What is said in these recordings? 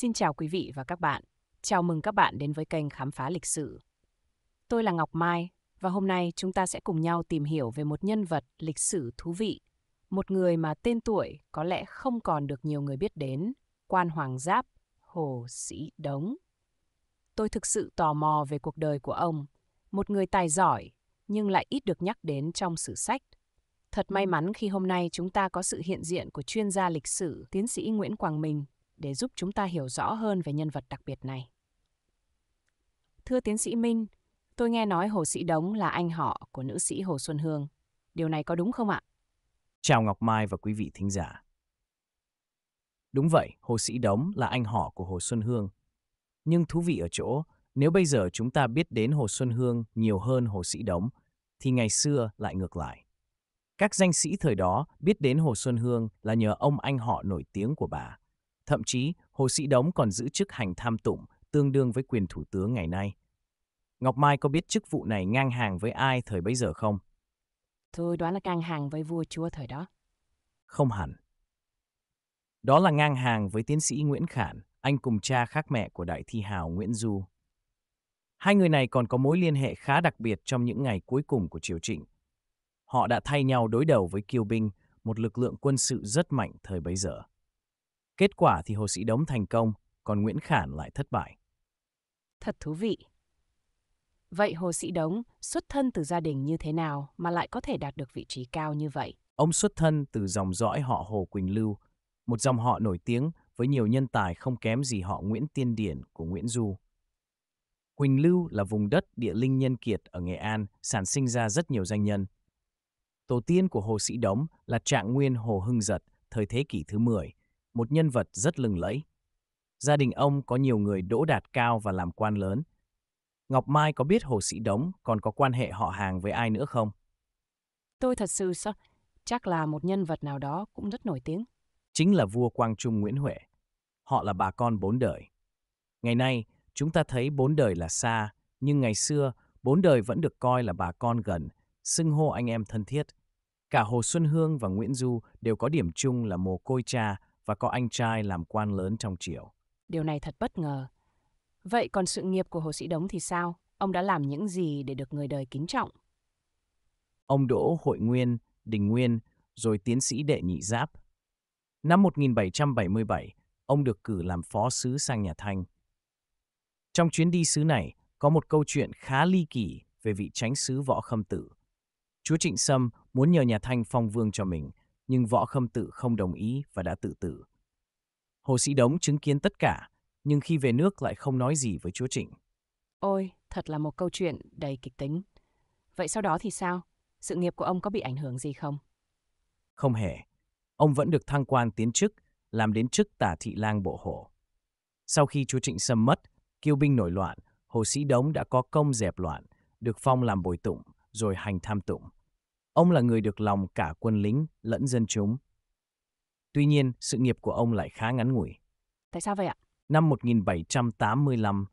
Xin chào quý vị và các bạn. Chào mừng các bạn đến với kênh Khám phá lịch sử. Tôi là Ngọc Mai và hôm nay chúng ta sẽ cùng nhau tìm hiểu về một nhân vật lịch sử thú vị, một người mà tên tuổi có lẽ không còn được nhiều người biết đến, quan hoàng giáp Hồ Sĩ Đống. Tôi thực sự tò mò về cuộc đời của ông, một người tài giỏi nhưng lại ít được nhắc đến trong sử sách. Thật may mắn khi hôm nay chúng ta có sự hiện diện của chuyên gia lịch sử tiến sĩ Nguyễn Quang Minh để giúp chúng ta hiểu rõ hơn về nhân vật đặc biệt này. Thưa tiến sĩ Minh, tôi nghe nói Hồ Sĩ Đống là anh họ của nữ sĩ Hồ Xuân Hương. Điều này có đúng không ạ? Chào Ngọc Mai và quý vị thính giả. Đúng vậy, Hồ Sĩ Đống là anh họ của Hồ Xuân Hương. Nhưng thú vị ở chỗ, nếu bây giờ chúng ta biết đến Hồ Xuân Hương nhiều hơn Hồ Sĩ Đống, thì ngày xưa lại ngược lại. Các danh sĩ thời đó biết đến Hồ Xuân Hương là nhờ ông anh họ nổi tiếng của bà, Thậm chí, Hồ Sĩ Đống còn giữ chức hành tham tụng, tương đương với quyền thủ tướng ngày nay. Ngọc Mai có biết chức vụ này ngang hàng với ai thời bấy giờ không? Tôi đoán là ngang hàng với vua chúa thời đó. Không hẳn. Đó là ngang hàng với tiến sĩ Nguyễn Khản, anh cùng cha khác mẹ của đại thi hào Nguyễn Du. Hai người này còn có mối liên hệ khá đặc biệt trong những ngày cuối cùng của triều trịnh. Họ đã thay nhau đối đầu với Kiều Binh, một lực lượng quân sự rất mạnh thời bấy giờ. Kết quả thì Hồ Sĩ Đống thành công, còn Nguyễn Khản lại thất bại. Thật thú vị. Vậy Hồ Sĩ Đống xuất thân từ gia đình như thế nào mà lại có thể đạt được vị trí cao như vậy? Ông xuất thân từ dòng dõi họ Hồ Quỳnh Lưu, một dòng họ nổi tiếng với nhiều nhân tài không kém gì họ Nguyễn Tiên Điển của Nguyễn Du. Quỳnh Lưu là vùng đất địa linh nhân kiệt ở Nghệ An, sản sinh ra rất nhiều danh nhân. Tổ tiên của Hồ Sĩ Đống là trạng nguyên Hồ Hưng Giật, thời thế kỷ thứ 10, một nhân vật rất lừng lẫy. Gia đình ông có nhiều người đỗ đạt cao và làm quan lớn. Ngọc Mai có biết Hồ Sĩ Đống còn có quan hệ họ hàng với ai nữa không? Tôi thật sự sao? Chắc là một nhân vật nào đó cũng rất nổi tiếng. Chính là vua Quang Trung Nguyễn Huệ. Họ là bà con bốn đời. Ngày nay, chúng ta thấy bốn đời là xa, nhưng ngày xưa, bốn đời vẫn được coi là bà con gần, xưng hô anh em thân thiết. Cả Hồ Xuân Hương và Nguyễn Du đều có điểm chung là mồ côi cha và có anh trai làm quan lớn trong triều. Điều này thật bất ngờ. Vậy còn sự nghiệp của Hồ Sĩ Đống thì sao? Ông đã làm những gì để được người đời kính trọng? Ông đỗ hội nguyên, đình nguyên, rồi tiến sĩ đệ nhị giáp. Năm 1777, ông được cử làm phó sứ sang nhà Thanh. Trong chuyến đi sứ này, có một câu chuyện khá ly kỳ về vị tránh sứ Võ Khâm Tử. Chúa Trịnh Sâm muốn nhờ nhà Thanh phong vương cho mình – nhưng võ khâm tự không đồng ý và đã tự tử. Hồ Sĩ Đống chứng kiến tất cả, nhưng khi về nước lại không nói gì với chúa Trịnh. Ôi, thật là một câu chuyện đầy kịch tính. Vậy sau đó thì sao? Sự nghiệp của ông có bị ảnh hưởng gì không? Không hề. Ông vẫn được thăng quan tiến chức, làm đến chức tả thị lang bộ hộ. Sau khi chúa Trịnh Sâm mất, kiêu binh nổi loạn, Hồ Sĩ Đống đã có công dẹp loạn, được phong làm bồi tụng, rồi hành tham tụng. Ông là người được lòng cả quân lính lẫn dân chúng. Tuy nhiên, sự nghiệp của ông lại khá ngắn ngủi. Tại sao vậy ạ? Năm 1785,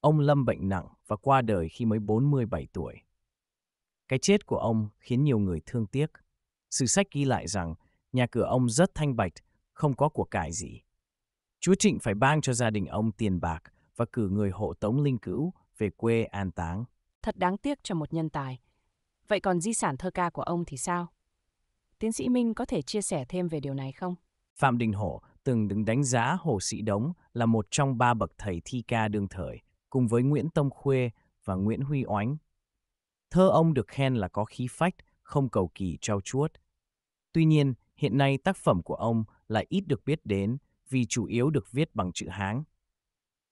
ông lâm bệnh nặng và qua đời khi mới 47 tuổi. Cái chết của ông khiến nhiều người thương tiếc. Sử sách ghi lại rằng nhà cửa ông rất thanh bạch, không có của cải gì. Chúa Trịnh phải ban cho gia đình ông tiền bạc và cử người hộ tống linh cữu về quê an táng. Thật đáng tiếc cho một nhân tài, Vậy còn di sản thơ ca của ông thì sao? Tiến sĩ Minh có thể chia sẻ thêm về điều này không? Phạm Đình Hổ từng đứng đánh giá Hồ Sĩ Đống là một trong ba bậc thầy thi ca đương thời, cùng với Nguyễn Tông Khuê và Nguyễn Huy Oánh. Thơ ông được khen là có khí phách, không cầu kỳ trau chuốt. Tuy nhiên, hiện nay tác phẩm của ông lại ít được biết đến vì chủ yếu được viết bằng chữ Hán.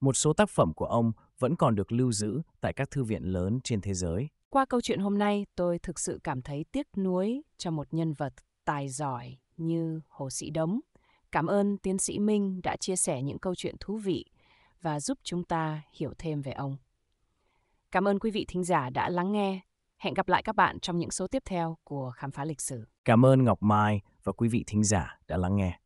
Một số tác phẩm của ông vẫn còn được lưu giữ tại các thư viện lớn trên thế giới. Qua câu chuyện hôm nay, tôi thực sự cảm thấy tiếc nuối cho một nhân vật tài giỏi như Hồ Sĩ Đống. Cảm ơn tiến sĩ Minh đã chia sẻ những câu chuyện thú vị và giúp chúng ta hiểu thêm về ông. Cảm ơn quý vị thính giả đã lắng nghe. Hẹn gặp lại các bạn trong những số tiếp theo của Khám phá lịch sử. Cảm ơn Ngọc Mai và quý vị thính giả đã lắng nghe.